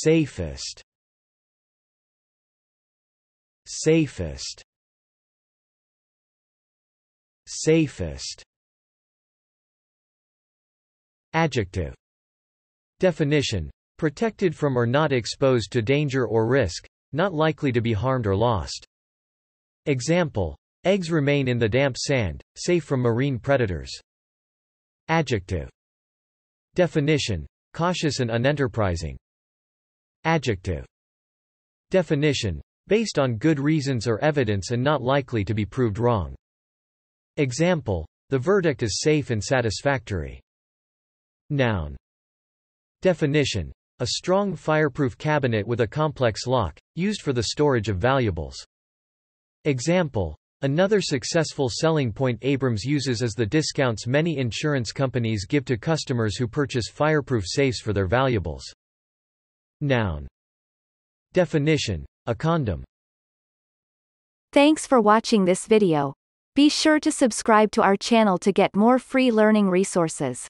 safest safest safest adjective definition protected from or not exposed to danger or risk not likely to be harmed or lost example eggs remain in the damp sand safe from marine predators adjective definition cautious and unenterprising Adjective. Definition. Based on good reasons or evidence and not likely to be proved wrong. Example. The verdict is safe and satisfactory. Noun. Definition. A strong fireproof cabinet with a complex lock, used for the storage of valuables. Example. Another successful selling point Abrams uses is the discounts many insurance companies give to customers who purchase fireproof safes for their valuables. Noun. Definition. A condom. Thanks for watching this video. Be sure to subscribe to our channel to get more free learning resources.